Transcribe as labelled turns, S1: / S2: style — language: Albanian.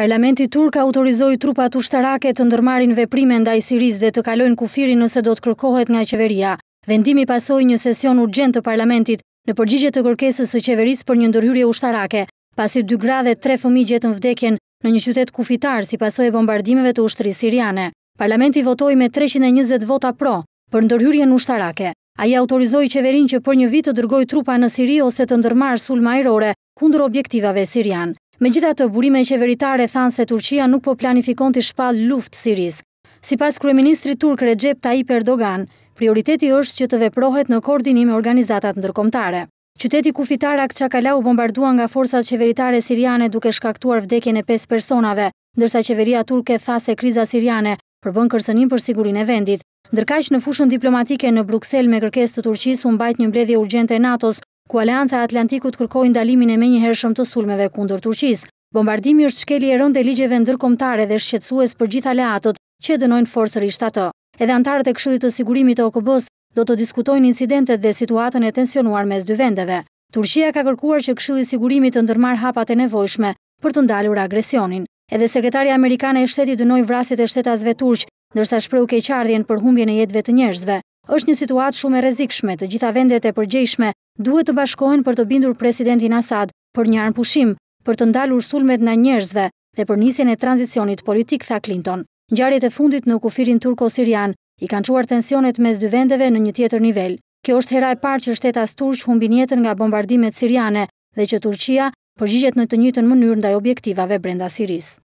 S1: Parlamenti turk autorizoi trupat ushtarake të ndërmarrin veprime ndaj Siris dhe të kalojnë kufirin nëse do të kërkohet nga qeveria. Vendimi pasoi një sesion urgjent të parlamentit në përgjigje të kërkesës së qeverisë për një ndërhyrje ushtarake, pasi dy gra dhe tre fëmijë gjetën vdekjen në një qytet kufitar si pasojë e bombardimeve të ushtrisë siriane. Parlamenti votoi me 320 vota pro për ndërhyrjen ushtarake. Ai autorizoi qeverinë që për një vit të dërgojë trupa në Siri ose të ndërmarrë sulma ajrore kundër objektivave sirianë. Me gjitha të burime qeveritare thanë se Turqia nuk po planifikon të shpal luft Siris. Si pas Kryeministri Turk Recep Tayyip Erdogan, prioriteti është që të veprohet në koordinim e organizatat ndërkomtare. Qyteti kufitar Akçakala u bombardua nga forcat qeveritare siriane duke shkaktuar vdekjen e 5 personave, ndërsa qeveria turke tha se kriza siriane përbën kërcënim për sigurinë e vendit. Ndërkaq në fushën diplomatike në Bruksel me kërkesë të Turqisë u mbajt një mbledhje urgjente e NATO-s ku Aleanca Atlantikut kërkoj ndalimin e me një herëshëm të sulmeve kundër Turqis. Bombardimi është shkeli e e ligjeve ndërkomtare dhe shqetsues për gjitha leatot që dënojnë forësër i Edhe antarët e këshillit të sigurimit të OKB-s do të diskutojnë incidentet dhe situatën e tensionuar mes dy vendeve. Turqia ka kërkuar që këshëri sigurimit të ndërmar hapat e nevojshme për të ndalur agresionin. Edhe sekretari Amerikane e shteti dënoj vrasit e shtetasve turq, nërsa shpreu keqardhjen për humbje në jetëve të njerëzve. është një situatë shumë e rezikshme të gjitha vendet e përgjejshme duhet të bashkohen për të bindur presidentin Asad për një armpushim, për të ndalur sulmet në njerëzve dhe për njësjen e tranzicionit politik, tha Clinton. Njarjet e fundit në kufirin turko-sirian i kanë quar tensionet mes dy vendeve në një tjetër nivel. Kjo është hera e parë që shtetas turq humbin jetën nga bombardimet siriane dhe që Turqia përgjigjet në të njëjtën mënyrë ndaj objektivave brenda Siris.